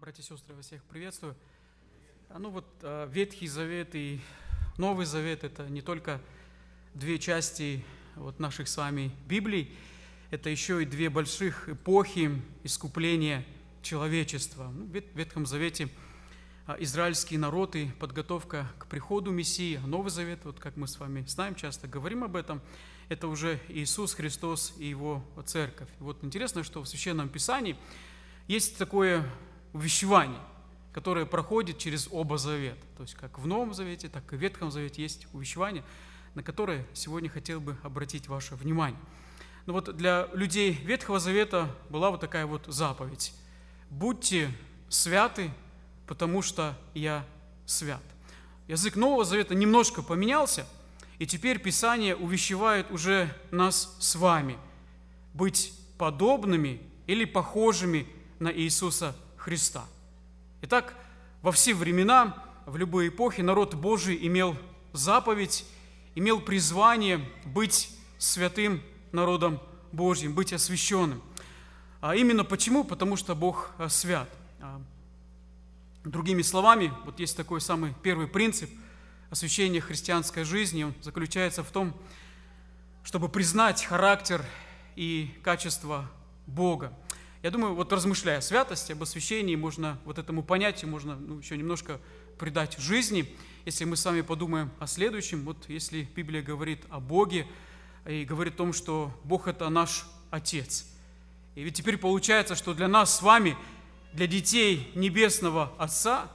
Братья и сестры, я всех приветствую. А, ну вот а, Ветхий Завет и Новый Завет – это не только две части вот наших с вами Библий, это еще и две больших эпохи искупления человечества. Ну, в Ветхом Завете а, израильские народы, подготовка к приходу Мессии, Новый Завет, вот как мы с вами знаем, часто говорим об этом, это уже Иисус Христос и Его Церковь. И вот интересно, что в Священном Писании есть такое увещеваний, которое проходит через оба завета. То есть как в Новом Завете, так и в Ветхом Завете есть увещевания, на которое сегодня хотел бы обратить ваше внимание. Но ну вот для людей Ветхого Завета была вот такая вот заповедь. «Будьте святы, потому что я свят». Язык Нового Завета немножко поменялся, и теперь Писание увещевает уже нас с вами быть подобными или похожими на Иисуса Христа. Итак, во все времена, в любой эпохе народ Божий имел заповедь, имел призвание быть святым народом Божьим, быть освященным. А именно почему? Потому что Бог э, свят. А, другими словами, вот есть такой самый первый принцип освящения христианской жизни, он заключается в том, чтобы признать характер и качество Бога. Я думаю, вот размышляя о святости, об освящении, можно вот этому понятию, можно ну, еще немножко придать жизни. Если мы с вами подумаем о следующем, вот если Библия говорит о Боге и говорит о том, что Бог – это наш Отец. И ведь теперь получается, что для нас с вами, для детей Небесного Отца,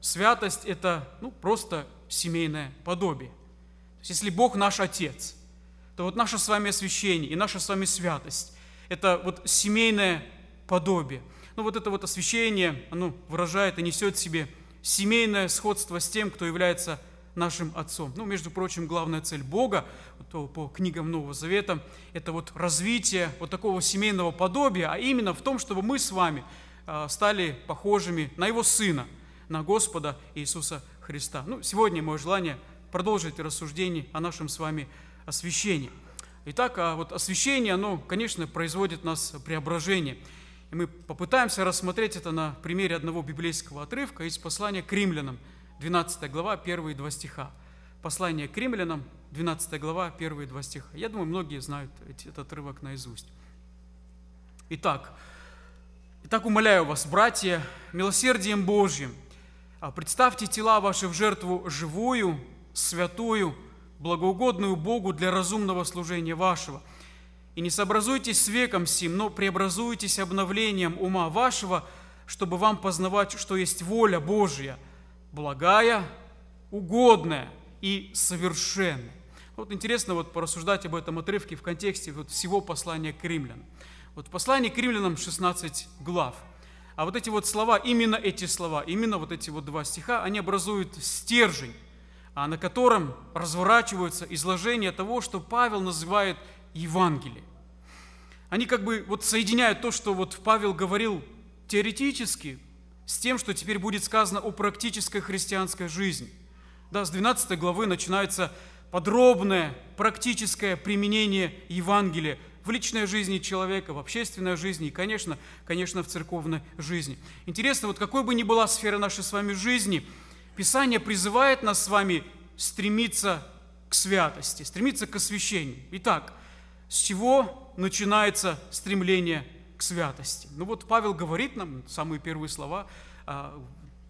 святость – это ну, просто семейное подобие. То есть, если Бог наш Отец, то вот наше с вами освящение и наша с вами святость это вот семейное подобие. Ну вот это вот освящение, оно выражает и несет в себе семейное сходство с тем, кто является нашим отцом. Ну, между прочим, главная цель Бога, то по книгам Нового Завета, это вот развитие вот такого семейного подобия, а именно в том, чтобы мы с вами а, стали похожими на Его Сына, на Господа Иисуса Христа. Ну, сегодня мое желание продолжить рассуждение о нашем с вами освящении. Итак, а вот освящение, оно, конечно, производит нас преображение. И мы попытаемся рассмотреть это на примере одного библейского отрывка из послания к римлянам, 12 глава, первые два стиха. Послание к римлянам, 12 глава, первые два стиха. Я думаю, многие знают этот отрывок наизусть. Итак, «Итак, умоляю вас, братья, милосердием Божьим, а представьте тела ваши в жертву живую, святую, благоугодную Богу для разумного служения вашего. И не сообразуйтесь с веком сим, но преобразуйтесь обновлением ума вашего, чтобы вам познавать, что есть воля Божья, благая, угодная и совершенная. Вот интересно вот порассуждать об этом отрывке в контексте вот всего послания к римлянам. Вот в послании к римлянам 16 глав. А вот эти вот слова, именно эти слова, именно вот эти вот два стиха, они образуют стержень а, на котором разворачиваются изложения того, что Павел называет Евангелие. Они как бы вот соединяют то, что вот Павел говорил теоретически, с тем, что теперь будет сказано о практической христианской жизни. Да, с 12 главы начинается подробное практическое применение Евангелия в личной жизни человека, в общественной жизни и, конечно, конечно, в церковной жизни. Интересно, вот какой бы ни была сфера нашей с вами жизни – Писание призывает нас с вами стремиться к святости, стремиться к освящению. Итак, с чего начинается стремление к святости? Ну вот Павел говорит нам, самые первые слова, а,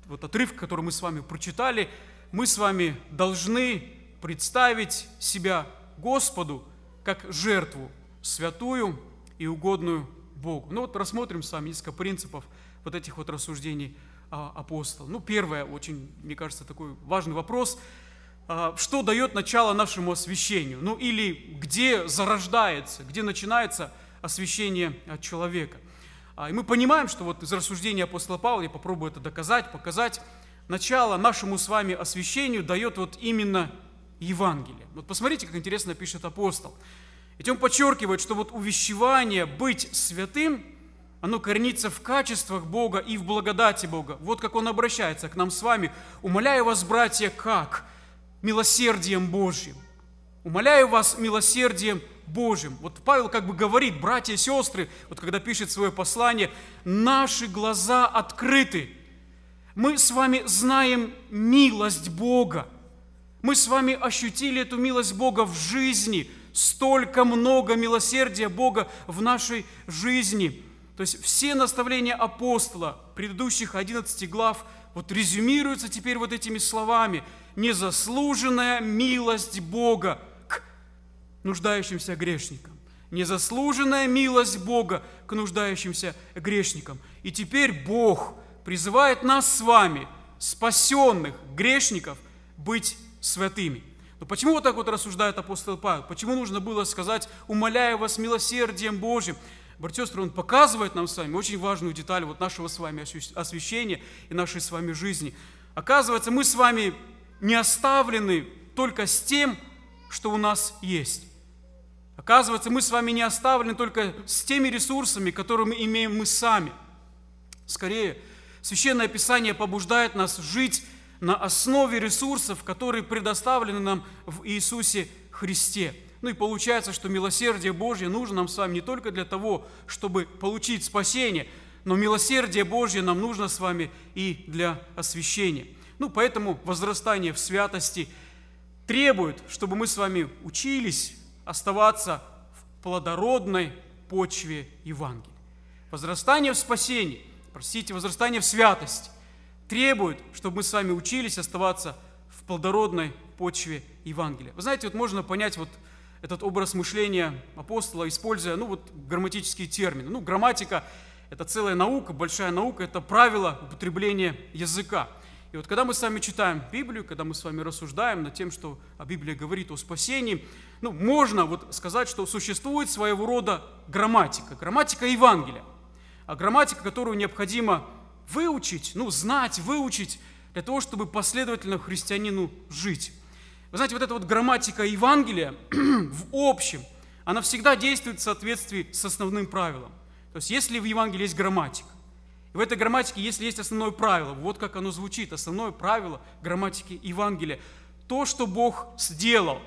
вот отрывок, который мы с вами прочитали, мы с вами должны представить себя Господу как жертву святую и угодную Богу. Ну вот рассмотрим с вами несколько принципов вот этих вот рассуждений – а, апостол? Ну, первое, очень, мне кажется, такой важный вопрос. А, что дает начало нашему освящению? Ну, или где зарождается, где начинается освящение а, человека? И мы понимаем, что вот из рассуждения апостола Павла, я попробую это доказать, показать, начало нашему с вами освящению дает вот именно Евангелие. Вот посмотрите, как интересно пишет апостол. Ведь он подчеркивает, что вот увещевание быть святым – оно коренится в качествах Бога и в благодати Бога. Вот как Он обращается к нам с вами. «Умоляю вас, братья, как? Милосердием Божьим. Умоляю вас милосердием Божьим. Вот Павел как бы говорит, братья и сестры, вот когда пишет свое послание, наши глаза открыты. Мы с вами знаем милость Бога. Мы с вами ощутили эту милость Бога в жизни. Столько много милосердия Бога в нашей жизни. То есть все наставления апостола, предыдущих 11 глав, вот резюмируются теперь вот этими словами. Незаслуженная милость Бога к нуждающимся грешникам. Незаслуженная милость Бога к нуждающимся грешникам. И теперь Бог призывает нас с вами, спасенных грешников, быть святыми. Но почему вот так вот рассуждает апостол Павел? Почему нужно было сказать, умоляю вас милосердием Божьим? братья и сестры, он показывает нам с вами очень важную деталь вот нашего с вами освящения и нашей с вами жизни. Оказывается, мы с вами не оставлены только с тем, что у нас есть. Оказывается, мы с вами не оставлены только с теми ресурсами, которые мы имеем мы сами. Скорее, Священное Писание побуждает нас жить на основе ресурсов, которые предоставлены нам в Иисусе Христе – ну и получается, что милосердие Божье нужно нам с вами не только для того, чтобы получить спасение, но милосердие Божье нам нужно с вами и для освящения. Ну, поэтому возрастание в святости требует, чтобы мы с вами учились оставаться в плодородной почве Евангелия. Возрастание в спасении, простите, возрастание в святости требует, чтобы мы с вами учились оставаться в плодородной почве Евангелия. Вы знаете, вот можно понять вот этот образ мышления апостола, используя, ну вот, грамматические термины. Ну, грамматика – это целая наука, большая наука, это правило употребления языка. И вот когда мы с вами читаем Библию, когда мы с вами рассуждаем над тем, что Библия говорит о спасении, ну, можно вот сказать, что существует своего рода грамматика, грамматика Евангелия, а грамматика, которую необходимо выучить, ну, знать, выучить, для того, чтобы последовательно христианину жить. Вы знаете, вот эта вот грамматика Евангелия в общем, она всегда действует в соответствии с основным правилом. То есть если в Евангелии есть грамматика, и в этой грамматике, если есть основное правило, вот как оно звучит, основное правило грамматики Евангелия, то, что Бог сделал,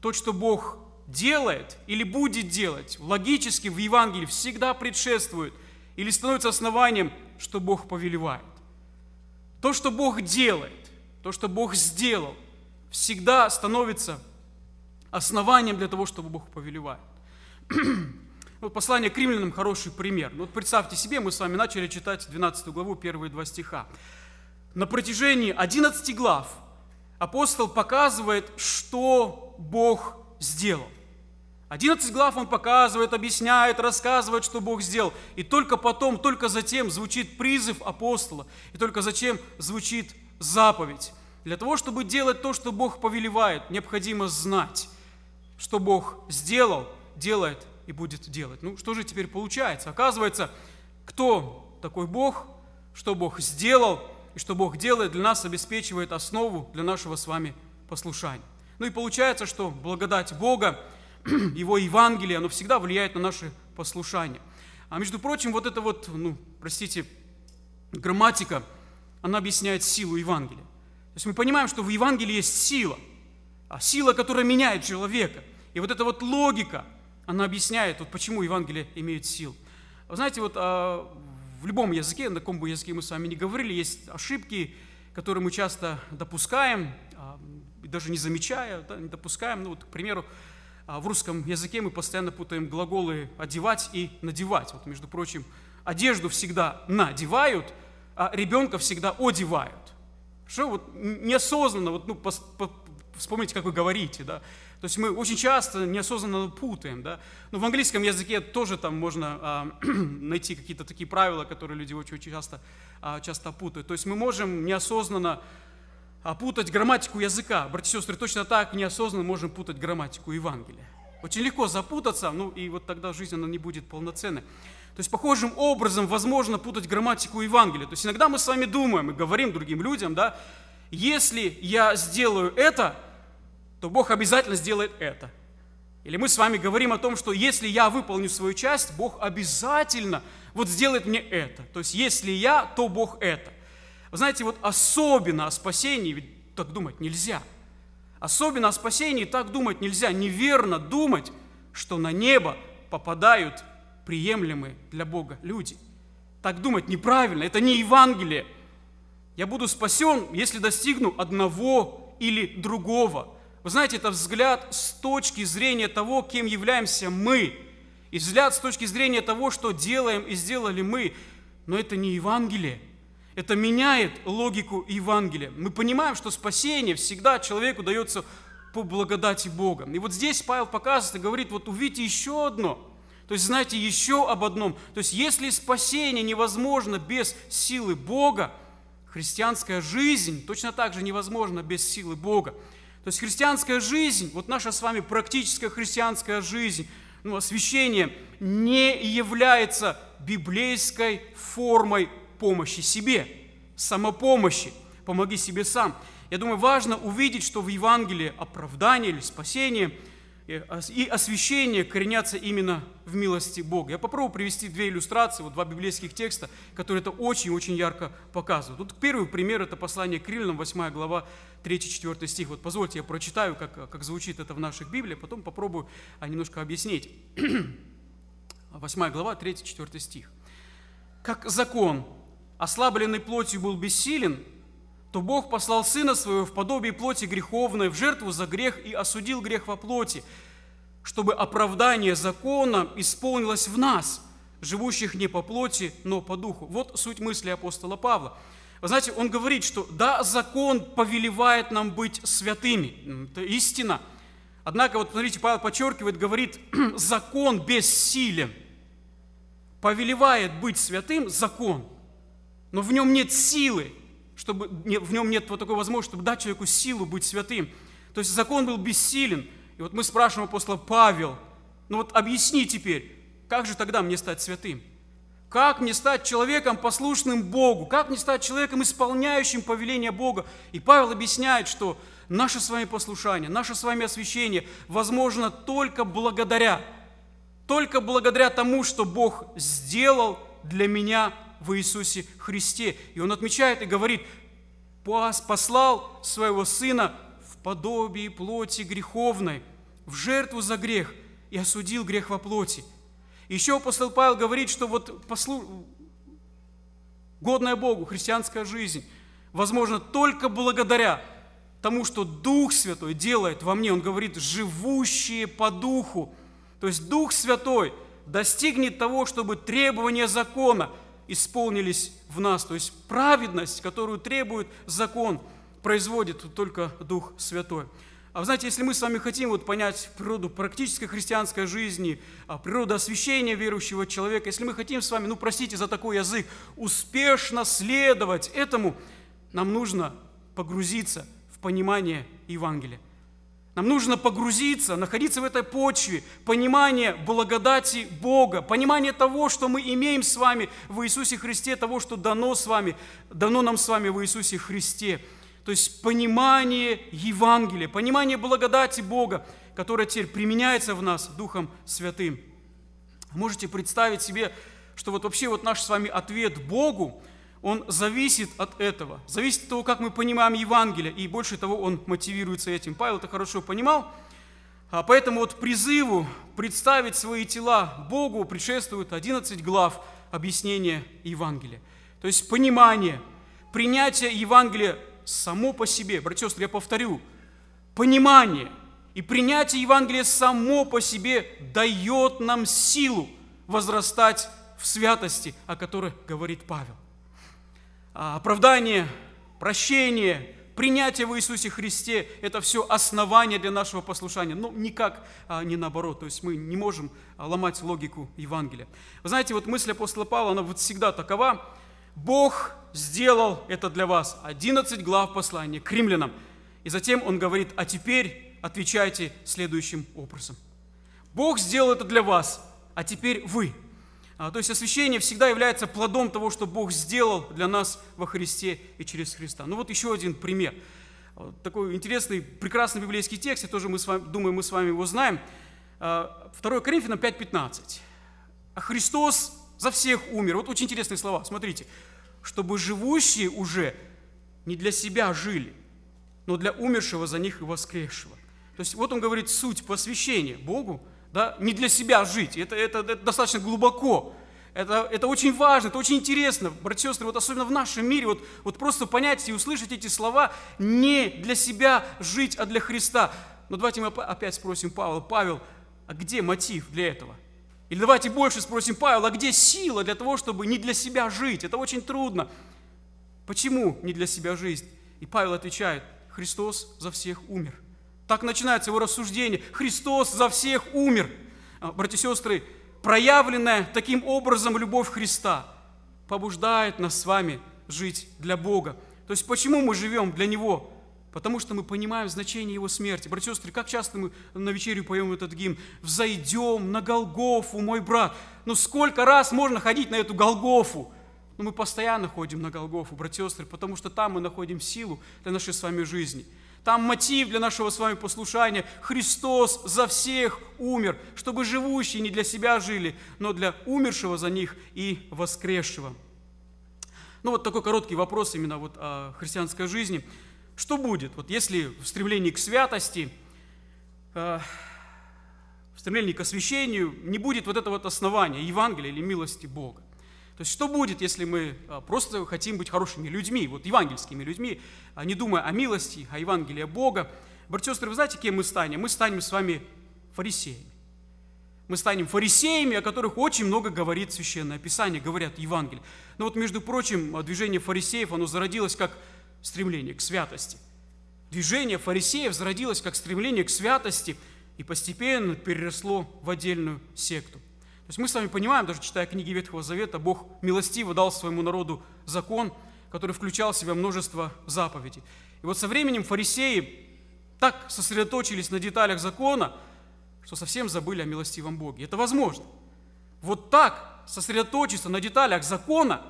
то, что Бог делает или будет делать, логически в Евангелии всегда предшествует или становится основанием, что Бог повелевает. То, что Бог делает, то, что Бог сделал – всегда становится основанием для того, чтобы Бог повелевает. Вот послание к римлянам хороший пример. Ну, вот представьте себе, мы с вами начали читать 12 главу, первые два стиха. На протяжении 11 глав апостол показывает, что Бог сделал. 11 глав он показывает, объясняет, рассказывает, что Бог сделал. И только потом, только затем звучит призыв апостола, и только затем звучит заповедь. Для того, чтобы делать то, что Бог повелевает, необходимо знать, что Бог сделал, делает и будет делать. Ну, что же теперь получается? Оказывается, кто такой Бог, что Бог сделал и что Бог делает, для нас обеспечивает основу для нашего с вами послушания. Ну и получается, что благодать Бога, Его Евангелие, оно всегда влияет на наше послушание. А между прочим, вот эта вот, ну, простите, грамматика, она объясняет силу Евангелия. То есть мы понимаем, что в Евангелии есть сила, а сила, которая меняет человека. И вот эта вот логика, она объясняет, вот почему Евангелие имеет силу. Вы знаете, вот а, в любом языке, на каком бы языке мы с вами не говорили, есть ошибки, которые мы часто допускаем, а, даже не замечая, да, не допускаем. Ну вот, к примеру, в русском языке мы постоянно путаем глаголы «одевать» и «надевать». Вот, между прочим, одежду всегда надевают, а ребенка всегда одевают. Что вот неосознанно, вот, ну, по, по, вспомните, как вы говорите, да. То есть мы очень часто неосознанно путаем, да. Ну в английском языке тоже там можно а, найти какие-то такие правила, которые люди очень, очень часто, а, часто путают. То есть мы можем неосознанно а, путать грамматику языка. Братья и сестры, точно так неосознанно можем путать грамматику Евангелия. Очень легко запутаться, ну и вот тогда жизнь, она не будет полноценной. То есть похожим образом возможно путать грамматику Евангелия. То есть иногда мы с вами думаем и говорим другим людям, да, если я сделаю это, то Бог обязательно сделает это. Или мы с вами говорим о том, что если я выполню свою часть, Бог обязательно вот сделает мне это. То есть если я, то Бог это. Вы знаете, вот особенно о спасении ведь так думать нельзя. Особенно о спасении так думать нельзя. Неверно думать, что на небо попадают приемлемые для Бога люди. Так думать неправильно, это не Евангелие. Я буду спасен, если достигну одного или другого. Вы знаете, это взгляд с точки зрения того, кем являемся мы, и взгляд с точки зрения того, что делаем и сделали мы. Но это не Евангелие. Это меняет логику Евангелия. Мы понимаем, что спасение всегда человеку дается по благодати Бога. И вот здесь Павел показывает и говорит, вот увидите еще одно – то есть знаете еще об одном. То есть если спасение невозможно без силы Бога, христианская жизнь точно так же невозможна без силы Бога. То есть христианская жизнь, вот наша с вами практическая христианская жизнь, ну, освящение не является библейской формой помощи себе, самопомощи. Помоги себе сам. Я думаю, важно увидеть, что в Евангелии оправдание или спасение – и освящение коренятся именно в милости Бога. Я попробую привести две иллюстрации, вот два библейских текста, которые это очень-очень ярко показывают. Вот первый пример – это послание к Крильнам, 8 глава, 3-4 стих. Вот позвольте, я прочитаю, как, как звучит это в наших Библиях, потом попробую а, немножко объяснить. 8 глава, 3-4 стих. «Как закон, ослабленный плотью был бессилен, то Бог послал Сына Своего в подобие плоти греховной, в жертву за грех и осудил грех во плоти, чтобы оправдание закона исполнилось в нас, живущих не по плоти, но по духу. Вот суть мысли апостола Павла. Вы знаете, он говорит, что да, закон повелевает нам быть святыми, это истина. Однако, вот смотрите, Павел подчеркивает, говорит, закон бессилен. Повелевает быть святым закон, но в нем нет силы, чтобы в нем нет вот такой возможности, чтобы дать человеку силу быть святым. То есть закон был бессилен. И вот мы спрашиваем апостола Павел, ну вот объясни теперь, как же тогда мне стать святым? Как мне стать человеком, послушным Богу? Как мне стать человеком, исполняющим повеление Бога? И Павел объясняет, что наше с вами послушание, наше с вами освящение возможно только благодаря, только благодаря тому, что Бог сделал для меня в Иисусе Христе. И он отмечает и говорит, послал своего Сына в подобии плоти греховной, в жертву за грех и осудил грех во плоти. Еще апостол Павел говорит, что вот послу... годная Богу христианская жизнь возможно только благодаря тому, что Дух Святой делает во мне. Он говорит, живущие по Духу. То есть Дух Святой достигнет того, чтобы требования закона – исполнились в нас. То есть праведность, которую требует закон, производит только Дух Святой. А вы знаете, если мы с вами хотим вот понять природу практической христианской жизни, а, природу освящения верующего человека, если мы хотим с вами, ну простите за такой язык, успешно следовать этому, нам нужно погрузиться в понимание Евангелия. Нам нужно погрузиться, находиться в этой почве, понимание благодати Бога, понимание того, что мы имеем с вами в Иисусе Христе, того, что дано, с вами, дано нам с вами в Иисусе Христе. То есть понимание Евангелия, понимание благодати Бога, которое теперь применяется в нас Духом Святым. Можете представить себе, что вот вообще вот наш с вами ответ Богу, он зависит от этого, зависит от того, как мы понимаем Евангелие, и больше того, он мотивируется этим. Павел это хорошо понимал, а поэтому вот призыву представить свои тела Богу предшествует 11 глав объяснения Евангелия. То есть понимание, принятие Евангелия само по себе. Братья и сестры, я повторю, понимание и принятие Евангелия само по себе дает нам силу возрастать в святости, о которой говорит Павел. А, оправдание, прощение, принятие в Иисусе Христе – это все основание для нашего послушания. Но ну, никак а, не наоборот. То есть мы не можем а, ломать логику Евангелия. Вы знаете, вот мысль апостола Павла, она вот всегда такова. Бог сделал это для вас. 11 глав послания к римлянам. И затем он говорит, а теперь отвечайте следующим образом. Бог сделал это для вас, а теперь вы – а, то есть освящение всегда является плодом того, что Бог сделал для нас во Христе и через Христа. Ну вот еще один пример. А, такой интересный, прекрасный библейский текст, я тоже мы с вами, думаю, мы с вами его знаем. 2 а, Коринфянам 5.15. Христос за всех умер». Вот очень интересные слова, смотрите. «Чтобы живущие уже не для себя жили, но для умершего за них и воскресшего». То есть вот он говорит суть посвящения Богу, да, не для себя жить. Это, это, это достаточно глубоко. Это, это очень важно, это очень интересно, братья и сестры, вот особенно в нашем мире, вот, вот просто понять и услышать эти слова не для себя жить, а для Христа. Но давайте мы опять спросим Павла, Павел, а где мотив для этого? Или давайте больше спросим Павла, а где сила для того, чтобы не для себя жить? Это очень трудно. Почему не для себя жизнь? И Павел отвечает, Христос за всех умер – так начинается его рассуждение. Христос за всех умер. А, братья и сестры, проявленная таким образом любовь Христа побуждает нас с вами жить для Бога. То есть почему мы живем для Него? Потому что мы понимаем значение Его смерти. Братья и сестры, как часто мы на вечерю поем этот гимн? «Взойдем на Голгофу, мой брат». Ну сколько раз можно ходить на эту Голгофу? Но ну мы постоянно ходим на Голгофу, братья и сестры, потому что там мы находим силу для нашей с вами жизни – там мотив для нашего с вами послушания – Христос за всех умер, чтобы живущие не для себя жили, но для умершего за них и воскресшего. Ну вот такой короткий вопрос именно вот о христианской жизни. Что будет, вот если в стремлении к святости, э, в стремлении к освящению не будет вот этого вот основания Евангелия или милости Бога? То есть что будет, если мы а, просто хотим быть хорошими людьми, вот евангельскими людьми, а, не думая о милости, о Евангелии Бога? Братья и сестры, вы знаете, кем мы станем? Мы станем с вами фарисеями. Мы станем фарисеями, о которых очень много говорит Священное Писание, говорят Евангелие. Но вот, между прочим, а, движение фарисеев, оно зародилось как стремление к святости. Движение фарисеев зародилось как стремление к святости и постепенно переросло в отдельную секту есть мы с вами понимаем, даже читая книги Ветхого Завета, Бог милостиво дал своему народу закон, который включал в себя множество заповедей. И вот со временем фарисеи так сосредоточились на деталях закона, что совсем забыли о милостивом Боге. Это возможно. Вот так сосредоточиться на деталях закона,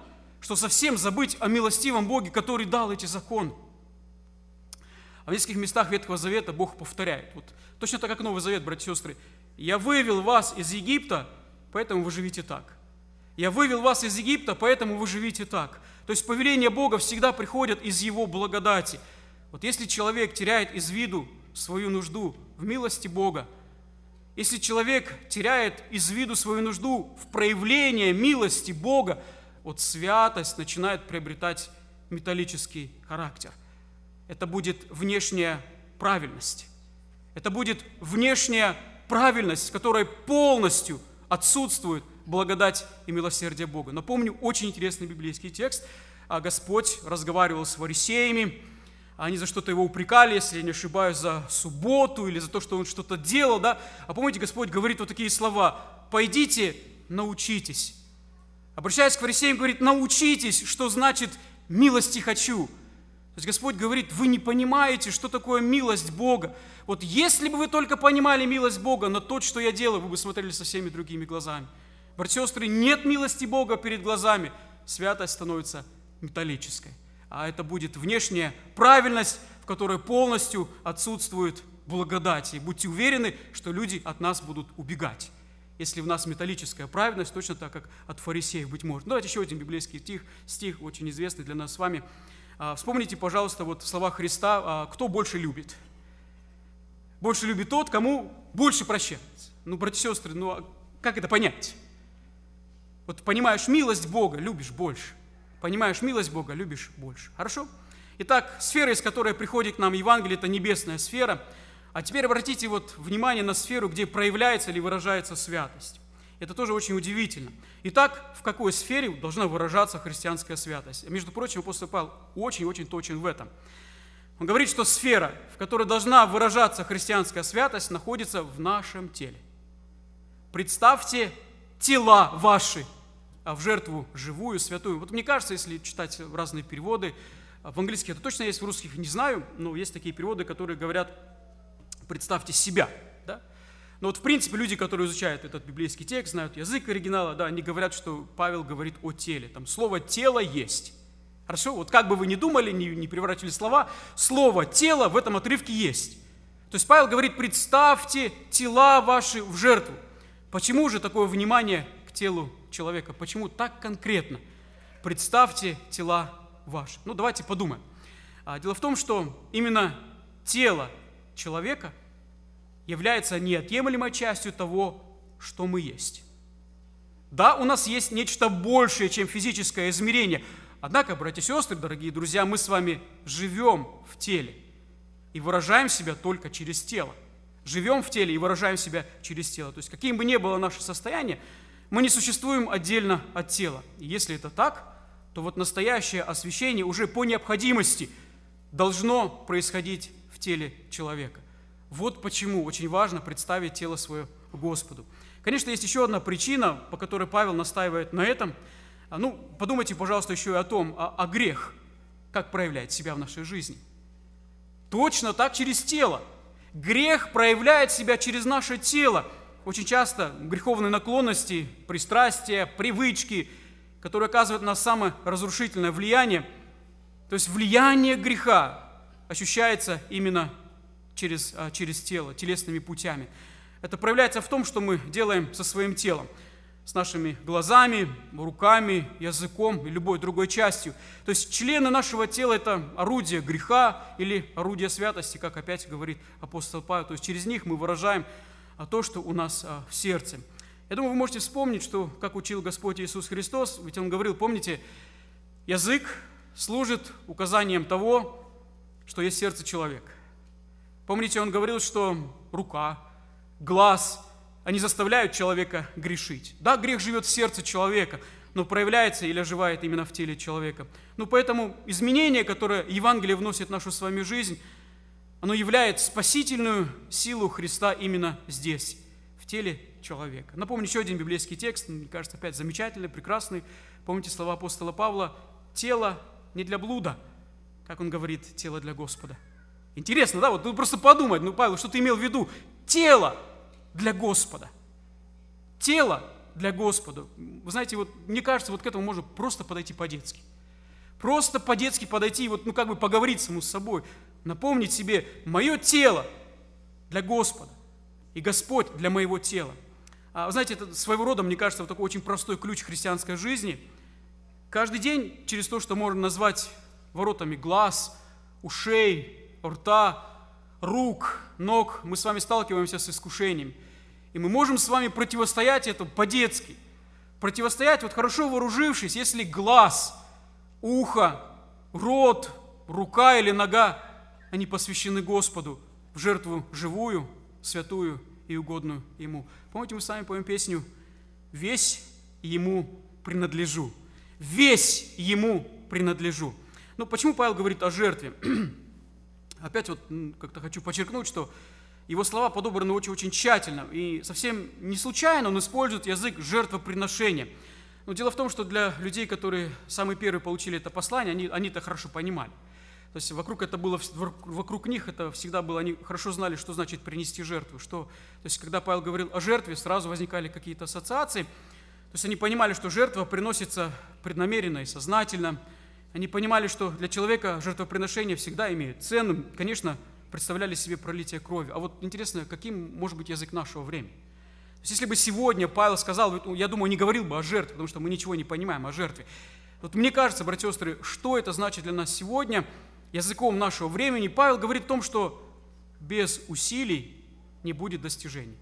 что совсем забыть о милостивом Боге, который дал эти законы. А в нескольких местах Ветхого Завета Бог повторяет. Вот, точно так, как Новый Завет, братья и сестры. «Я вывел вас из Египта поэтому вы живите так. Я вывел вас из Египта, поэтому вы живите так. То есть повеления Бога всегда приходят из Его благодати. Вот если человек теряет из виду свою нужду в милости Бога, если человек теряет из виду свою нужду в проявлении милости Бога, вот святость начинает приобретать металлический характер. Это будет внешняя правильность. Это будет внешняя правильность, которая полностью отсутствует благодать и милосердие Бога. Напомню, очень интересный библейский текст. А, Господь разговаривал с фарисеями, они за что-то его упрекали, если я не ошибаюсь, за субботу или за то, что он что-то делал, да? А помните, Господь говорит вот такие слова, «Пойдите, научитесь». Обращаясь к фарисеям, говорит, «Научитесь, что значит милости хочу» есть Господь говорит, вы не понимаете, что такое милость Бога. Вот если бы вы только понимали милость Бога, на то, что я делаю, вы бы смотрели со всеми другими глазами. Братья и сестры, нет милости Бога перед глазами. Святость становится металлической. А это будет внешняя правильность, в которой полностью отсутствует благодать. И будьте уверены, что люди от нас будут убегать если в нас металлическая праведность, точно так, как от фарисеев, быть может. Давайте еще один библейский стих, стих очень известный для нас с вами, а, вспомните, пожалуйста, вот слова Христа, а, кто больше любит? Больше любит тот, кому больше прощается. Ну, братья и сестры, ну а как это понять? Вот понимаешь милость Бога, любишь больше. Понимаешь милость Бога, любишь больше. Хорошо? Итак, сфера, из которой приходит к нам Евангелие, это небесная сфера. А теперь обратите вот внимание на сферу, где проявляется или выражается святость. Это тоже очень удивительно. Итак, в какой сфере должна выражаться христианская святость? Между прочим, апостол Павел очень-очень точен в этом. Он говорит, что сфера, в которой должна выражаться христианская святость, находится в нашем теле. Представьте тела ваши, а в жертву живую, святую. Вот мне кажется, если читать разные переводы, в английских это точно есть, в русских не знаю, но есть такие переводы, которые говорят, представьте себя. Да? Но вот в принципе люди, которые изучают этот библейский текст, знают язык оригинала, да, они говорят, что Павел говорит о теле. Там слово «тело» есть. Хорошо? Вот как бы вы ни думали, не ни превратили слова, слово «тело» в этом отрывке есть. То есть Павел говорит, представьте тела ваши в жертву. Почему же такое внимание к телу человека? Почему так конкретно? Представьте тела ваши. Ну, давайте подумаем. А, дело в том, что именно тело человека – является неотъемлемой частью того, что мы есть. Да, у нас есть нечто большее, чем физическое измерение. Однако, братья и сестры, дорогие друзья, мы с вами живем в теле и выражаем себя только через тело. Живем в теле и выражаем себя через тело. То есть, каким бы ни было наше состояние, мы не существуем отдельно от тела. И если это так, то вот настоящее освящение уже по необходимости должно происходить в теле человека. Вот почему очень важно представить тело свое Господу. Конечно, есть еще одна причина, по которой Павел настаивает на этом. А, ну, подумайте, пожалуйста, еще и о том, о, о грех, как проявляет себя в нашей жизни. Точно так через тело. Грех проявляет себя через наше тело. Очень часто греховные наклонности, пристрастия, привычки, которые оказывают на нас самое разрушительное влияние. То есть влияние греха ощущается именно через, а, через тело, телесными путями. Это проявляется в том, что мы делаем со своим телом, с нашими глазами, руками, языком и любой другой частью. То есть члены нашего тела – это орудие греха или орудие святости, как опять говорит апостол Павел. То есть через них мы выражаем а, то, что у нас а, в сердце. Я думаю, вы можете вспомнить, что, как учил Господь Иисус Христос, ведь Он говорил, помните, язык служит указанием того, что есть сердце человека. Помните, он говорил, что рука, глаз, они заставляют человека грешить. Да, грех живет в сердце человека, но проявляется или оживает именно в теле человека. Ну, поэтому изменение, которое Евангелие вносит в нашу с вами жизнь, оно является спасительную силу Христа именно здесь, в теле человека. Напомню еще один библейский текст, мне кажется, опять замечательный, прекрасный. Помните слова апостола Павла «тело не для блуда», как он говорит, «тело для Господа». Интересно, да, вот ну, просто подумать, ну, Павел, что ты имел в виду? Тело для Господа. Тело для Господа. Вы знаете, вот мне кажется, вот к этому можно просто подойти по-детски. Просто по-детски подойти и вот, ну, как бы поговорить саму с собой, напомнить себе, мое тело для Господа и Господь для моего тела. А, вы знаете, это своего рода, мне кажется, вот такой очень простой ключ христианской жизни. Каждый день через то, что можно назвать воротами глаз, ушей, рта, рук, ног, мы с вами сталкиваемся с искушением. И мы можем с вами противостоять этому по-детски. Противостоять, вот хорошо вооружившись, если глаз, ухо, рот, рука или нога, они посвящены Господу в жертву живую, святую и угодную Ему. Помните, мы с вами поем песню «Весь Ему принадлежу». «Весь Ему принадлежу». Ну, почему Павел говорит о жертве? Опять вот как-то хочу подчеркнуть, что его слова подобраны очень-очень тщательно, и совсем не случайно он использует язык жертвоприношения. Но дело в том, что для людей, которые самые первые получили это послание, они, они это хорошо понимали. То есть вокруг это было, вокруг них это всегда было, они хорошо знали, что значит принести жертву. Что, то есть когда Павел говорил о жертве, сразу возникали какие-то ассоциации. То есть они понимали, что жертва приносится преднамеренно и сознательно – они понимали, что для человека жертвоприношение всегда имеет цену. Конечно, представляли себе пролитие крови. А вот интересно, каким может быть язык нашего времени? То есть, если бы сегодня Павел сказал, ну, я думаю, не говорил бы о жертве, потому что мы ничего не понимаем о жертве. Вот мне кажется, братья и сестры, что это значит для нас сегодня, языком нашего времени, Павел говорит о том, что без усилий не будет достижений.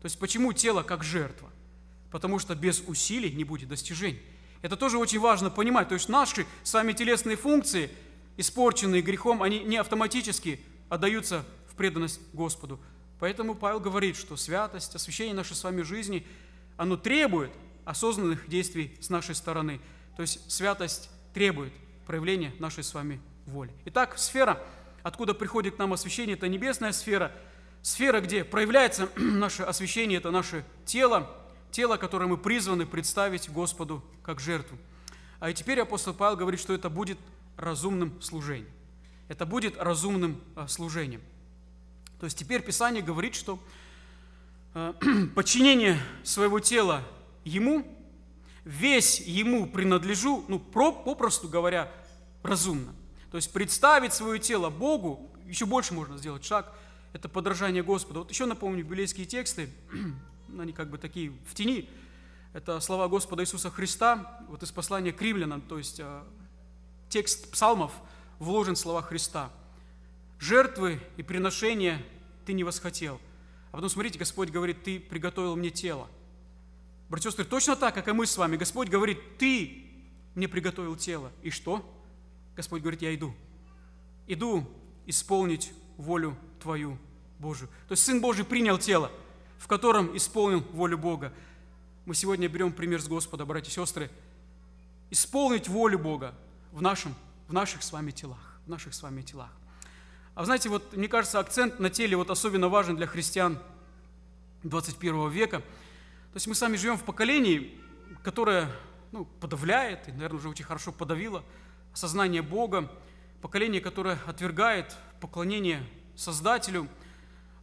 То есть почему тело как жертва? Потому что без усилий не будет достижений. Это тоже очень важно понимать. То есть наши с вами телесные функции, испорченные грехом, они не автоматически отдаются в преданность Господу. Поэтому Павел говорит, что святость, освящение нашей с вами жизни, оно требует осознанных действий с нашей стороны. То есть святость требует проявления нашей с вами воли. Итак, сфера, откуда приходит к нам освящение, это небесная сфера. Сфера, где проявляется наше освящение, это наше тело – тело, которое мы призваны представить Господу как жертву. А и теперь апостол Павел говорит, что это будет разумным служением. Это будет разумным а, служением. То есть теперь Писание говорит, что а, подчинение своего тела Ему, весь Ему принадлежу, ну, попросту говоря, разумно. То есть представить свое тело Богу, еще больше можно сделать шаг, это подражание Господу. Вот еще напомню библейские тексты, они как бы такие в тени. Это слова Господа Иисуса Христа, вот из послания к римлянам, то есть а, текст псалмов вложен в слова Христа. «Жертвы и приношения ты не восхотел». А потом, смотрите, Господь говорит, «Ты приготовил мне тело». Братья и сестры, точно так, как и мы с вами, Господь говорит, «Ты мне приготовил тело». И что? Господь говорит, «Я иду». Иду исполнить волю Твою, Божию. То есть Сын Божий принял тело – в котором исполнил волю Бога. Мы сегодня берем пример с Господа, братья и сестры. Исполнить волю Бога в, нашем, в наших с вами телах. В наших с вами телах. А знаете, вот, мне кажется, акцент на теле вот особенно важен для христиан 21 века. То есть мы сами живем в поколении, которое ну, подавляет, и, наверное, уже очень хорошо подавило сознание Бога, поколение, которое отвергает поклонение Создателю –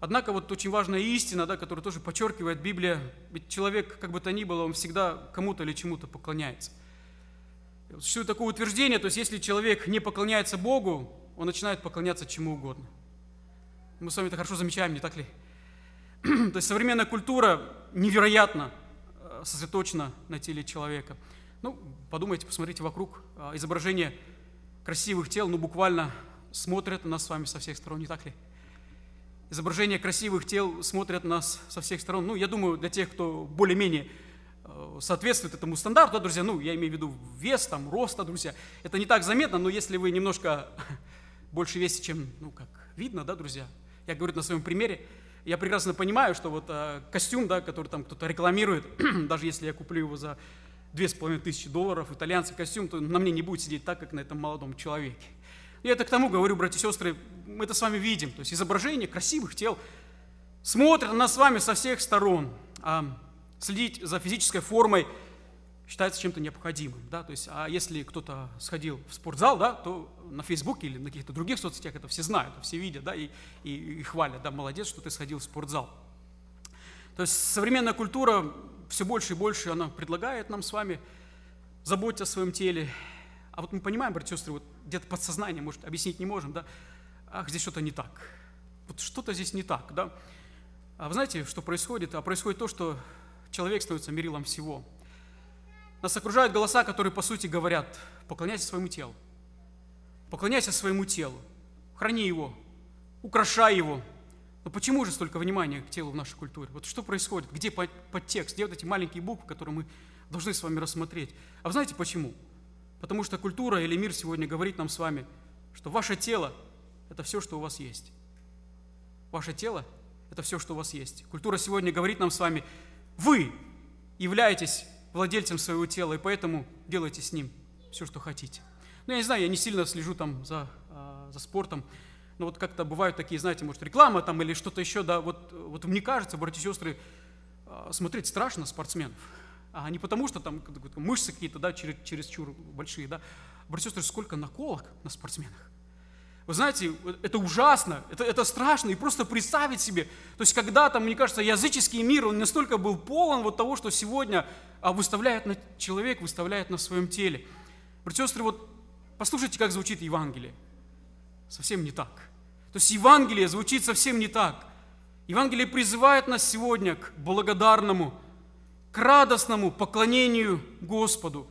Однако вот очень важная истина, да, которую тоже подчеркивает Библия, ведь человек, как бы то ни было, он всегда кому-то или чему-то поклоняется. Существует такое утверждение, то есть если человек не поклоняется Богу, он начинает поклоняться чему угодно. Мы с вами это хорошо замечаем, не так ли? То есть современная культура невероятно э, сосредоточена на теле человека. Ну, подумайте, посмотрите вокруг, э, изображение красивых тел, ну, буквально смотрят на нас с вами со всех сторон, не так ли? изображения красивых тел смотрят нас со всех сторон. Ну, я думаю, для тех, кто более-менее э, соответствует этому стандарту, да, друзья, ну, я имею в виду вес, там, роста, друзья, это не так заметно, но если вы немножко больше весите, чем, ну, как видно, да, друзья, я говорю на своем примере, я прекрасно понимаю, что вот э, костюм, да, который там кто-то рекламирует, даже если я куплю его за 2500 долларов, итальянский костюм, то на мне не будет сидеть так, как на этом молодом человеке. И это к тому говорю, братья и сестры, мы это с вами видим. То есть изображение красивых тел смотрят на нас с вами со всех сторон. А следить за физической формой считается чем-то необходимым. Да? То есть, а если кто-то сходил в спортзал, да, то на Фейсбуке или на каких-то других соцсетях это все знают, все видят да, и, и, и хвалят. Да, молодец, что ты сходил в спортзал. То есть современная культура все больше и больше она предлагает нам с вами заботиться о своем теле, а вот мы понимаем, братья и сестры, вот где-то подсознание, может, объяснить не можем, да? Ах, здесь что-то не так. Вот что-то здесь не так, да? А вы знаете, что происходит? А происходит то, что человек становится мерилом всего. Нас окружают голоса, которые, по сути, говорят, поклоняйся своему телу, поклоняйся своему телу, храни его, украшай его. Но почему же столько внимания к телу в нашей культуре? Вот что происходит? Где подтекст? Где вот эти маленькие буквы, которые мы должны с вами рассмотреть? А вы знаете почему? Почему? Потому что культура или мир сегодня говорит нам с вами, что ваше тело – это все, что у вас есть. Ваше тело – это все, что у вас есть. Культура сегодня говорит нам с вами, вы являетесь владельцем своего тела, и поэтому делайте с ним все, что хотите. Ну, я не знаю, я не сильно слежу там за, э, за спортом, но вот как-то бывают такие, знаете, может, реклама там или что-то еще, да, вот, вот мне кажется, братья и сестры, э, а, смотреть страшно спортсменов – а не потому что там мышцы какие-то, да, через, через чур большие, да. Братья сестры, сколько наколок на спортсменах. Вы знаете, это ужасно, это, это страшно, и просто представить себе. То есть когда там мне кажется, языческий мир, он настолько был полон вот того, что сегодня а, выставляет на человек, выставляет на своем теле. Братья и сестры, вот послушайте, как звучит Евангелие. Совсем не так. То есть Евангелие звучит совсем не так. Евангелие призывает нас сегодня к благодарному, к радостному поклонению Господу.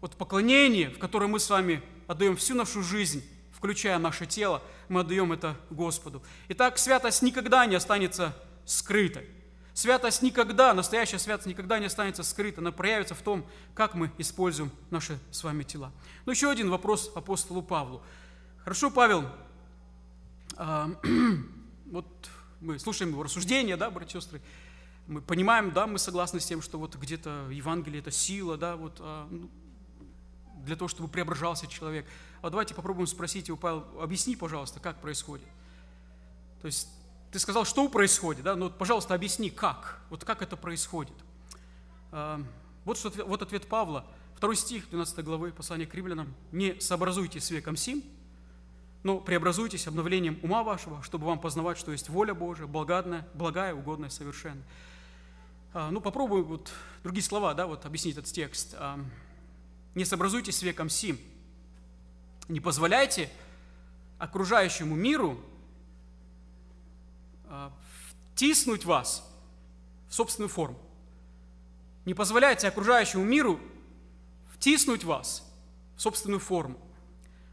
Вот поклонение, в которое мы с вами отдаем всю нашу жизнь, включая наше тело, мы отдаем это Господу. Итак, святость никогда не останется скрытой. Святость никогда, настоящая святость никогда не останется скрытой. она проявится в том, как мы используем наши с вами тела. Ну еще один вопрос апостолу Павлу. Хорошо, Павел, а, вот мы слушаем его рассуждения, да, братья и сестры, мы понимаем, да, мы согласны с тем, что вот где-то Евангелие – это сила, да, вот а, ну, для того, чтобы преображался человек. А давайте попробуем спросить его, Павел, объясни, пожалуйста, как происходит. То есть ты сказал, что происходит, да, но, вот, пожалуйста, объясни, как, вот как это происходит. А, вот, что, вот ответ Павла, второй стих 12 главы послания к римлянам. «Не сообразуйтесь с веком сим, но преобразуйтесь обновлением ума вашего, чтобы вам познавать, что есть воля Божия, благодная, благая, угодная, совершенная». А, ну, попробую вот другие слова, да, вот объяснить этот текст. А, Не сообразуйтесь с веком сим. Не позволяйте окружающему миру а, втиснуть вас в собственную форму. Не позволяйте окружающему миру втиснуть вас в собственную форму.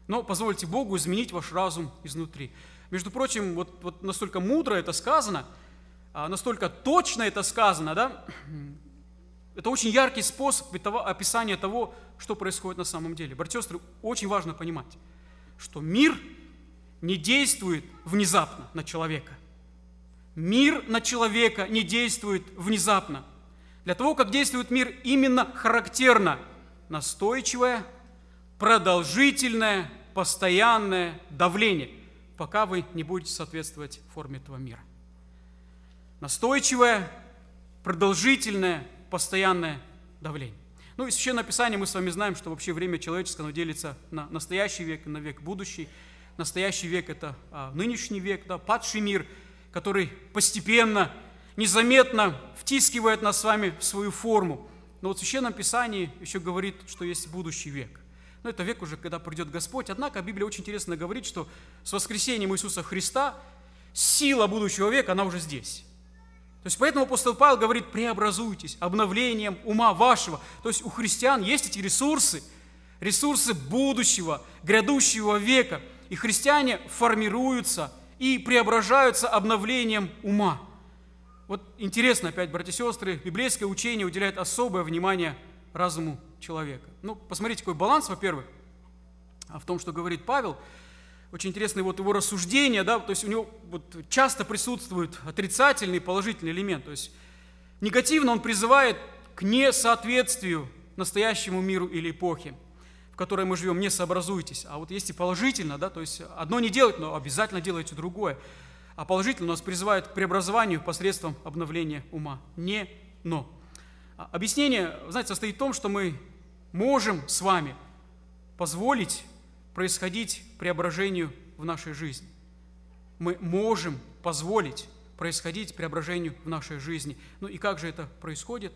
Но позвольте Богу изменить ваш разум изнутри. Между прочим, вот, вот настолько мудро это сказано – а, настолько точно это сказано, да, это очень яркий способ описания того, что происходит на самом деле. Братья и сестры, очень важно понимать, что мир не действует внезапно на человека. Мир на человека не действует внезапно. Для того, как действует мир, именно характерно настойчивое, продолжительное, постоянное давление, пока вы не будете соответствовать форме этого мира. Настойчивое, продолжительное, постоянное давление. Ну и Священное Писание мы с вами знаем, что вообще время человеческое оно делится на настоящий век и на век будущий. Настоящий век – это а, нынешний век, да, падший мир, который постепенно, незаметно втискивает нас с вами в свою форму. Но вот в Священном Писании еще говорит, что есть будущий век. Но это век уже, когда придет Господь. Однако Библия очень интересно говорит, что с воскресением Иисуса Христа сила будущего века, она уже здесь. То есть поэтому апостол Павел говорит, преобразуйтесь обновлением ума вашего. То есть у христиан есть эти ресурсы, ресурсы будущего, грядущего века. И христиане формируются и преображаются обновлением ума. Вот интересно опять, братья и сестры, библейское учение уделяет особое внимание разуму человека. Ну, посмотрите, какой баланс, во-первых, а в том, что говорит Павел – очень интересны вот его рассуждение, да, то есть у него вот часто присутствует отрицательный и положительный элемент, то есть негативно он призывает к несоответствию настоящему миру или эпохе, в которой мы живем, не сообразуйтесь, а вот есть и положительно, да, то есть одно не делать, но обязательно делайте другое, а положительно нас призывает к преобразованию посредством обновления ума, не но. А объяснение, знаете, состоит в том, что мы можем с вами позволить происходить преображению в нашей жизни. Мы можем позволить происходить преображению в нашей жизни. Ну и как же это происходит?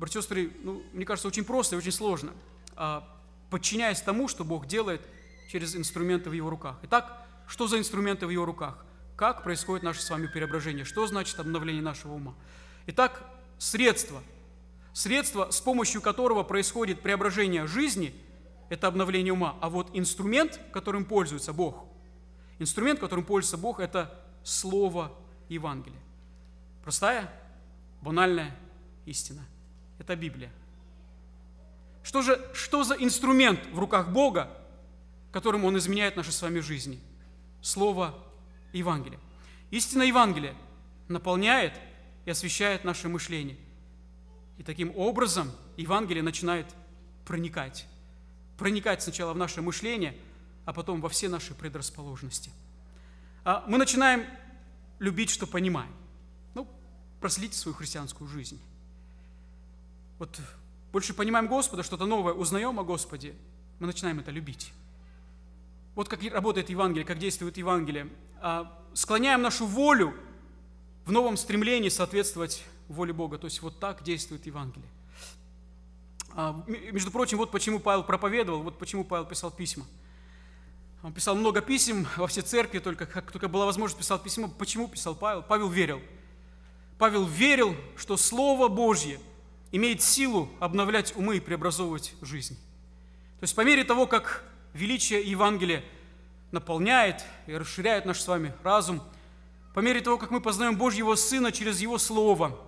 Братья и сестры, ну, мне кажется, очень просто и очень сложно, а, подчиняясь тому, что Бог делает через инструменты в Его руках. Итак, что за инструменты в Его руках? Как происходит наше с вами преображение? Что значит обновление нашего ума? Итак, средства средства с помощью которого происходит преображение жизни – это обновление ума, а вот инструмент, которым пользуется Бог, инструмент, которым пользуется Бог, это Слово Евангелие. Простая, банальная истина. Это Библия. Что же, что за инструмент в руках Бога, которым Он изменяет наши с вами жизни? Слово Евангелие. Истина Евангелия наполняет и освещает наше мышление. И таким образом Евангелие начинает проникать проникать сначала в наше мышление, а потом во все наши предрасположенности. А мы начинаем любить, что понимаем. Ну, проследите свою христианскую жизнь. Вот больше понимаем Господа, что-то новое узнаем о Господе, мы начинаем это любить. Вот как работает Евангелие, как действует Евангелие. А склоняем нашу волю в новом стремлении соответствовать воле Бога. То есть вот так действует Евангелие. А, между прочим, вот почему Павел проповедовал, вот почему Павел писал письма. Он писал много писем во все церкви, только как только была возможность, писал письма. Почему писал Павел? Павел верил. Павел верил, что Слово Божье имеет силу обновлять умы и преобразовывать жизнь. То есть по мере того, как величие Евангелия наполняет и расширяет наш с вами разум, по мере того, как мы познаем Божьего Сына через Его Слово,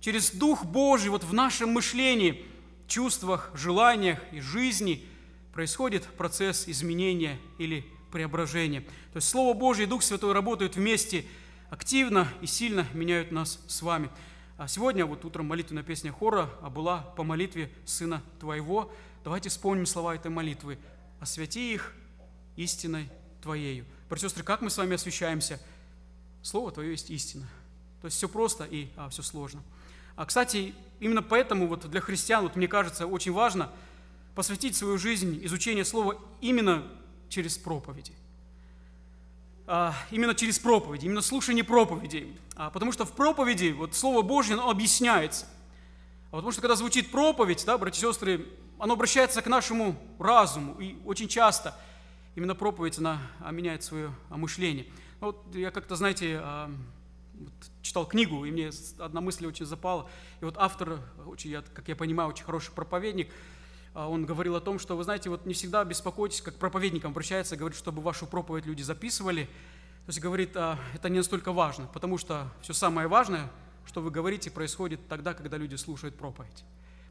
через Дух Божий вот в нашем мышлении – чувствах, желаниях и жизни происходит процесс изменения или преображения. То есть Слово Божье и Дух Святой работают вместе активно и сильно меняют нас с вами. А сегодня вот утром молитвенная песня хора а была по молитве Сына Твоего. Давайте вспомним слова этой молитвы. «Освяти их истиной Твоею». Братья сестры, как мы с вами освящаемся? Слово Твое есть истина. То есть все просто и а, все сложно. А, кстати, именно поэтому вот для христиан, вот мне кажется, очень важно посвятить свою жизнь изучению слова именно через проповеди. А, именно через проповеди, именно слушание проповедей. А, потому что в проповеди вот Слово Божье, оно объясняется. А потому что когда звучит проповедь, да, братья и сестры, оно обращается к нашему разуму. И очень часто именно проповедь, она а, меняет свое а, мышление. Ну вот я как-то, знаете, а, читал книгу, и мне одна мысль очень запала. И вот автор, очень, как я понимаю, очень хороший проповедник, а он говорил о том, что, вы знаете, вот не всегда беспокойтесь, как проповедникам обращается, говорит, чтобы вашу проповедь люди записывали. То есть, говорит, а, это не настолько важно, потому что все самое важное, что вы говорите, происходит тогда, когда люди слушают проповедь.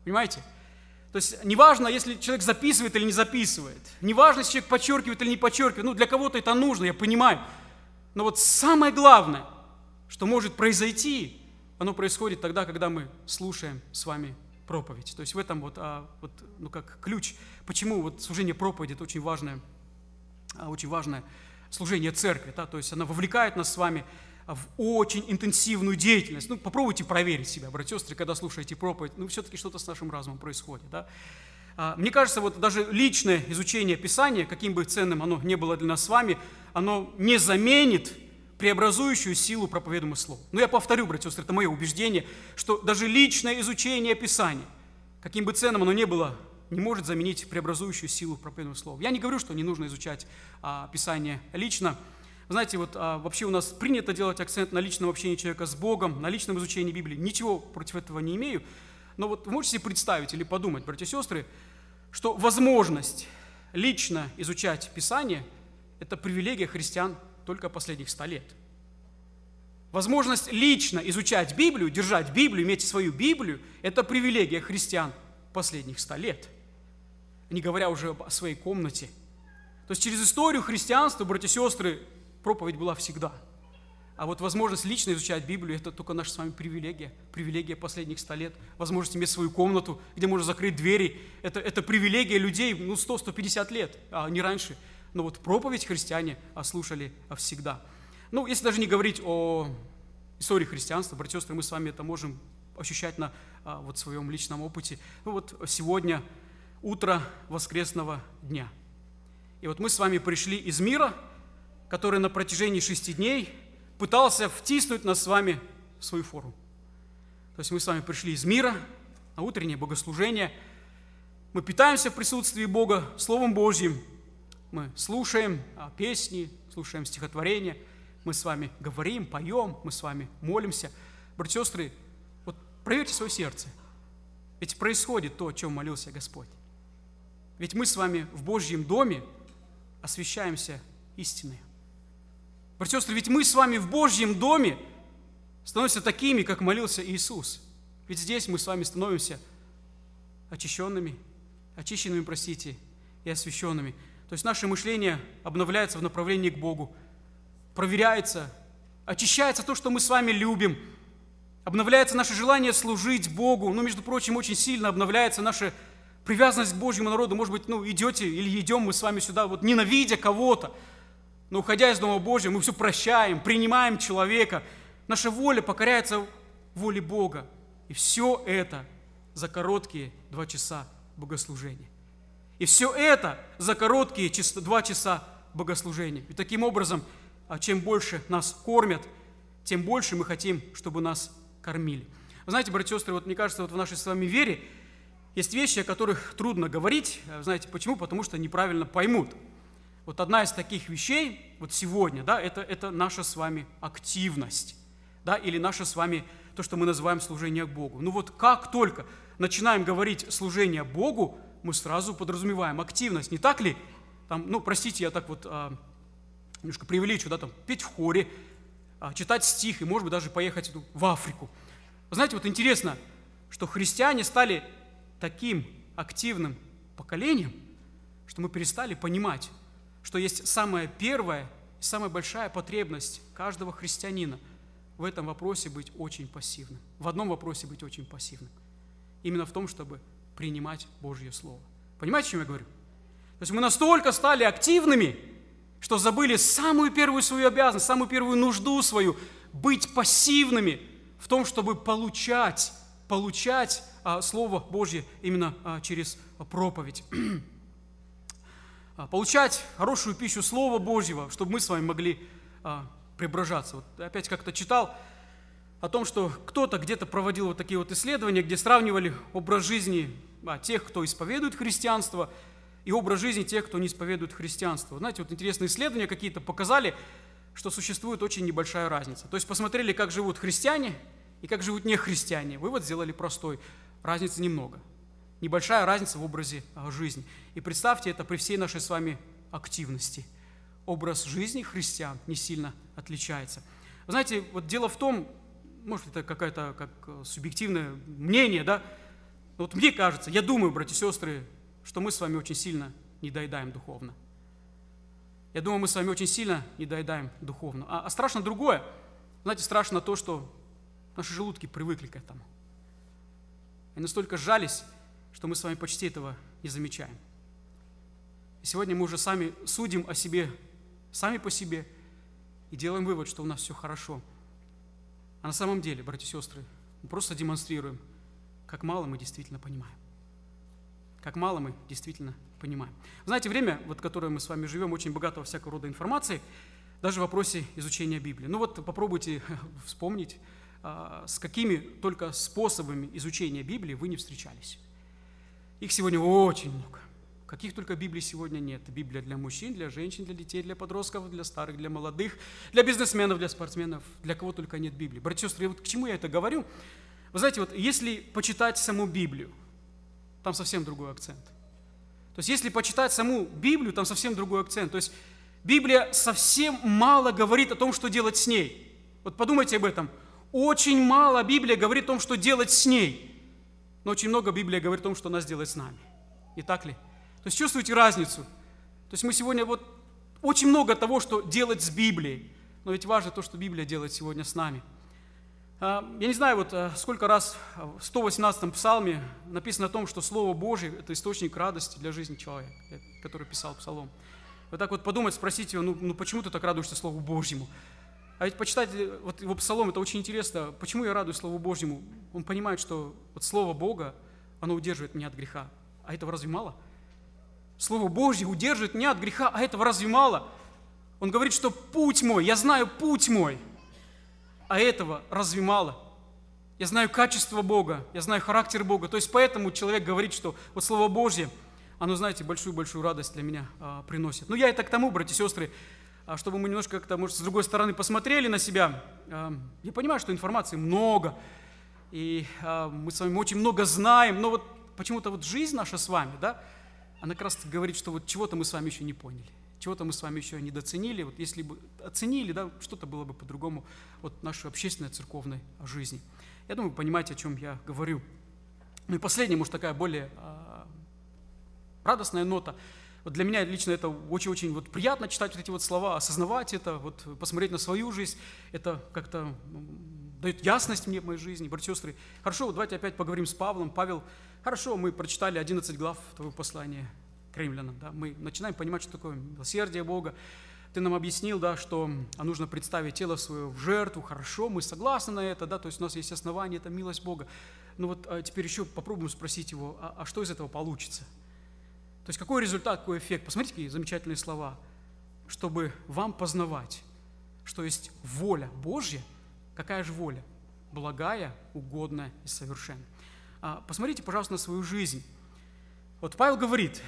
Понимаете? То есть неважно, если человек записывает или не записывает, неважно, если человек подчеркивает или не подчеркивает, ну для кого-то это нужно, я понимаю. Но вот самое главное – что может произойти, оно происходит тогда, когда мы слушаем с вами проповедь. То есть в этом вот, а, вот ну как ключ, почему вот служение проповеди – это очень важное, а, очень важное служение церкви. Да? То есть она вовлекает нас с вами в очень интенсивную деятельность. Ну, попробуйте проверить себя, братья и сестры, когда слушаете проповедь. Ну, все-таки что-то с нашим разумом происходит. Да? А, мне кажется, вот даже личное изучение Писания, каким бы ценным оно ни было для нас с вами, оно не заменит преобразующую силу проповедуемого слова. Но я повторю, братья и сестры, это мое убеждение, что даже личное изучение Писания, каким бы ценным оно ни было, не может заменить преобразующую силу проповедуемого слова. Я не говорю, что не нужно изучать а, Писание лично. знаете, вот а, вообще у нас принято делать акцент на личном общении человека с Богом, на личном изучении Библии. Ничего против этого не имею. Но вот вы можете себе представить или подумать, братья и сестры, что возможность лично изучать Писание – это привилегия христиан только последних ста лет. Возможность лично изучать Библию, держать Библию, иметь свою Библию – это привилегия христиан последних ста лет, не говоря уже о своей комнате. То есть через историю христианства, братья и сестры, проповедь была всегда. А вот возможность лично изучать Библию – это только наша с вами привилегия, привилегия последних ста лет. Возможность иметь свою комнату, где можно закрыть двери – это, это привилегия людей ну, 100-150 лет, а не раньше – но ну, вот проповедь христиане а, слушали а, всегда. Ну, если даже не говорить о истории христианства, братья сестры, мы с вами это можем ощущать на а, вот своем личном опыте. Ну, вот сегодня утро воскресного дня. И вот мы с вами пришли из мира, который на протяжении шести дней пытался втиснуть нас с вами в свою форму. То есть мы с вами пришли из мира на утреннее богослужение. Мы питаемся в присутствии Бога, Словом Божьим – мы слушаем а, песни, слушаем стихотворения, мы с вами говорим, поем, мы с вами молимся. Братья и сестры, вот проверьте свое сердце. Ведь происходит то, о чем молился Господь. Ведь мы с вами в Божьем доме освещаемся истиной. Братья и сестры, ведь мы с вами в Божьем доме становимся такими, как молился Иисус. Ведь здесь мы с вами становимся очищенными, очищенными, простите, и освященными. То есть наше мышление обновляется в направлении к Богу, проверяется, очищается то, что мы с вами любим, обновляется наше желание служить Богу. Ну, между прочим, очень сильно обновляется наша привязанность к Божьему народу. Может быть, ну, идете или идем мы с вами сюда, вот ненавидя кого-то, но уходя из Дома Божьего, мы все прощаем, принимаем человека. Наша воля покоряется воле Бога. И все это за короткие два часа богослужения. И все это за короткие два часа богослужения. И таким образом, а чем больше нас кормят, тем больше мы хотим, чтобы нас кормили. Вы знаете, братья и сестры, вот мне кажется, вот в нашей с вами вере есть вещи, о которых трудно говорить. Э, знаете почему? Потому что неправильно поймут. Вот одна из таких вещей, вот сегодня, да, это, это наша с вами активность, да, или наше с вами то, что мы называем служение Богу. Ну вот как только начинаем говорить служение Богу, мы сразу подразумеваем активность, не так ли? Там, ну, простите, я так вот а, немножко привлечу да, там, петь в хоре, а, читать стих и, может быть, даже поехать ну, в Африку. знаете, вот интересно, что христиане стали таким активным поколением, что мы перестали понимать, что есть самая первая и самая большая потребность каждого христианина в этом вопросе быть очень пассивным. В одном вопросе быть очень пассивным. Именно в том, чтобы принимать Божье Слово. Понимаете, о чем я говорю? То есть мы настолько стали активными, что забыли самую первую свою обязанность, самую первую нужду свою быть пассивными в том, чтобы получать, получать а, Слово Божье именно а, через проповедь. А, получать хорошую пищу Слова Божьего, чтобы мы с вами могли а, преображаться. Вот опять как-то читал о том, что кто-то где-то проводил вот такие вот исследования, где сравнивали образ жизни а, тех, кто исповедует христианство, и образ жизни тех, кто не исповедует христианство. Знаете, вот интересные исследования какие-то показали, что существует очень небольшая разница. То есть посмотрели, как живут христиане и как живут нехристиане. Вывод сделали простой. Разницы немного. Небольшая разница в образе а, жизни. И представьте это при всей нашей с вами активности. Образ жизни христиан не сильно отличается. знаете, вот дело в том, может, это какое-то как э, субъективное мнение, да, но ну, вот мне кажется, я думаю, братья и сестры, что мы с вами очень сильно не доедаем духовно. Я думаю, мы с вами очень сильно не доедаем духовно. А, а страшно другое. Знаете, страшно то, что наши желудки привыкли к этому. И настолько сжались, что мы с вами почти этого не замечаем. И сегодня мы уже сами судим о себе, сами по себе, и делаем вывод, что у нас все хорошо. А на самом деле, братья и сестры, мы просто демонстрируем – как мало мы действительно понимаем. Как мало мы действительно понимаем. знаете, время, вот, которое мы с вами живем, очень богато во всякого рода информации, даже в вопросе изучения Библии. Ну вот попробуйте вспомнить, а, с какими только способами изучения Библии вы не встречались. Их сегодня очень много. Каких только Библий сегодня нет. Библия для мужчин, для женщин, для детей, для подростков, для старых, для молодых, для бизнесменов, для спортсменов, для кого только нет Библии. Братья и сестры, вот к чему я это говорю? Вы знаете, вот если почитать саму Библию, там совсем другой акцент. То есть если почитать саму Библию, там совсем другой акцент. То есть Библия совсем мало говорит о том, что делать с ней. Вот подумайте об этом. Очень мало Библия говорит о том, что делать с ней. Но очень много Библия говорит о том, что она сделает с нами. Не так ли? То есть чувствуете разницу? То есть мы сегодня вот очень много того, что делать с Библией. Но ведь важно то, что Библия делает сегодня с нами – а, я не знаю, вот э, сколько раз в 118-м псалме написано о том, что Слово Божье – это источник радости для жизни человека, э, который писал псалом. Вот так вот подумать, спросить его, ну, ну почему ты так радуешься Слову Божьему? А ведь почитать э, вот его псалом, это очень интересно. Почему я радуюсь Слову Божьему? Он понимает, что вот Слово Бога, оно удерживает меня от греха. А этого разве мало? Слово Божье удерживает меня от греха, а этого разве мало? Он говорит, что путь мой, я знаю путь мой – а этого разве мало? Я знаю качество Бога, я знаю характер Бога. То есть поэтому человек говорит, что вот Слово Божье, оно, знаете, большую-большую радость для меня а, приносит. Ну, я это к тому, братья и сестры, а, чтобы мы немножко как-то, может, с другой стороны посмотрели на себя. А, я понимаю, что информации много, и а, мы с вами очень много знаем, но вот почему-то вот жизнь наша с вами, да, она как раз говорит, что вот чего-то мы с вами еще не поняли чего-то мы с вами еще недооценили. Вот если бы оценили, да, что-то было бы по-другому Вот нашей общественной церковной жизни. Я думаю, вы понимаете, о чем я говорю. Ну и последняя, может, такая более э, радостная нота. Вот для меня лично это очень-очень вот приятно читать вот эти вот слова, осознавать это, вот посмотреть на свою жизнь. Это как-то ну, дает ясность мне в моей жизни. Братья и сестры, хорошо, вот давайте опять поговорим с Павлом. Павел, хорошо, мы прочитали 11 глав твоего послания к римлянам. Да? Мы начинаем понимать, что такое милосердие Бога. Ты нам объяснил, да, что а, нужно представить тело свое в жертву, хорошо, мы согласны на это, да, то есть у нас есть основания, это милость Бога. Ну вот а теперь еще попробуем спросить его, а, а что из этого получится? То есть какой результат, какой эффект? Посмотрите, какие замечательные слова. Чтобы вам познавать, что есть воля Божья. Какая же воля? Благая, угодная и совершенная. А, посмотрите, пожалуйста, на свою жизнь. Вот Павел говорит,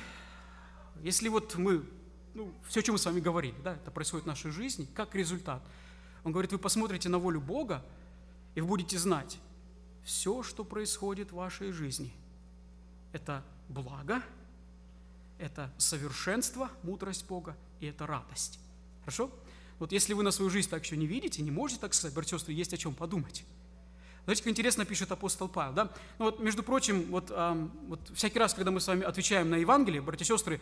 если вот мы, ну, все, чем мы с вами говорили, да, это происходит в нашей жизни, как результат. Он говорит, вы посмотрите на волю Бога, и вы будете знать, все, что происходит в вашей жизни, это благо, это совершенство, мудрость Бога, и это радость. Хорошо? Вот если вы на свою жизнь так еще не видите, не можете так сказать, братья есть о чем подумать. Знаете, как интересно пишет апостол Павел, да? Ну вот, между прочим, вот, эм, вот всякий раз, когда мы с вами отвечаем на Евангелие, братья и сестры,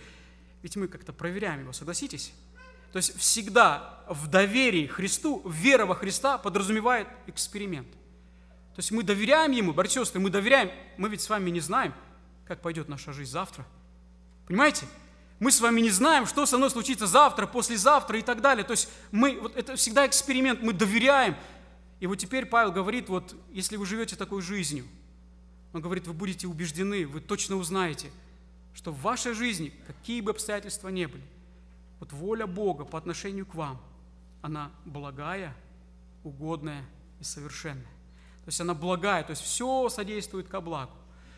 ведь мы как-то проверяем его, согласитесь? То есть всегда в доверии Христу, вера во Христа подразумевает эксперимент. То есть мы доверяем Ему, братья и сестры, мы доверяем, мы ведь с вами не знаем, как пойдет наша жизнь завтра. Понимаете? Мы с вами не знаем, что со мной случится завтра, послезавтра и так далее. То есть мы, вот это всегда эксперимент, мы доверяем, и вот теперь Павел говорит, вот если вы живете такой жизнью, он говорит, вы будете убеждены, вы точно узнаете, что в вашей жизни, какие бы обстоятельства ни были, вот воля Бога по отношению к вам, она благая, угодная и совершенная. То есть она благая, то есть все содействует ко благу.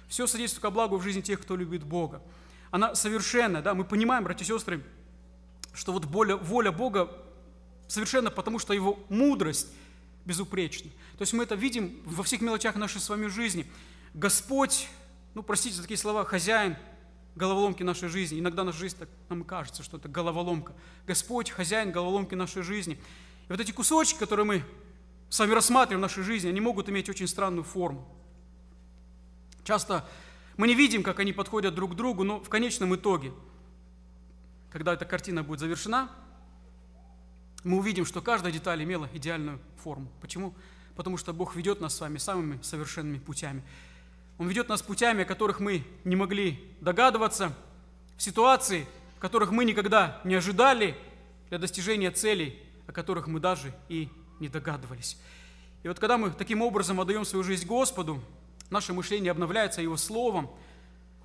Все содействует ко благу в жизни тех, кто любит Бога. Она совершенная, да, мы понимаем, братья и сестры, что вот воля, воля Бога совершенно потому, что его мудрость безупречно. То есть мы это видим во всех мелочах нашей с вами жизни. Господь, ну простите за такие слова, хозяин головоломки нашей жизни. Иногда наша жизнь так нам кажется, что это головоломка. Господь, хозяин головоломки нашей жизни. И вот эти кусочки, которые мы с вами рассматриваем в нашей жизни, они могут иметь очень странную форму. Часто мы не видим, как они подходят друг к другу, но в конечном итоге, когда эта картина будет завершена, мы увидим, что каждая деталь имела идеальную форму. Почему? Потому что Бог ведет нас с вами самыми совершенными путями. Он ведет нас путями, о которых мы не могли догадываться, в ситуации, в которых мы никогда не ожидали, для достижения целей, о которых мы даже и не догадывались. И вот когда мы таким образом отдаем свою жизнь Господу, наше мышление обновляется Его Словом,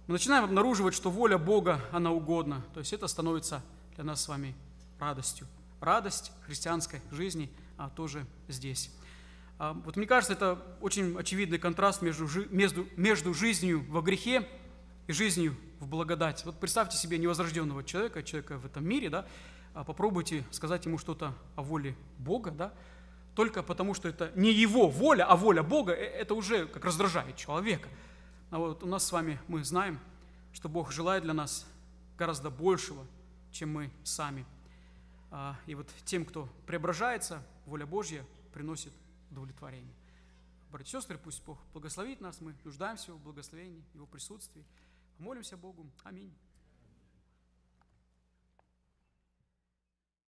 мы начинаем обнаруживать, что воля Бога, она угодна. То есть это становится для нас с вами радостью радость христианской жизни а, тоже здесь. А, вот мне кажется, это очень очевидный контраст между, между, между жизнью во грехе и жизнью в благодати. Вот представьте себе невозрожденного человека, человека в этом мире, да, а попробуйте сказать ему что-то о воле Бога, да, только потому, что это не его воля, а воля Бога, э, это уже как раздражает человека. А вот у нас с вами, мы знаем, что Бог желает для нас гораздо большего, чем мы сами а, и вот тем, кто преображается, воля Божья приносит удовлетворение. Братья и сестры, пусть Бог благословит нас, мы нуждаемся в благословении, Его присутствии. Молимся Богу. Аминь.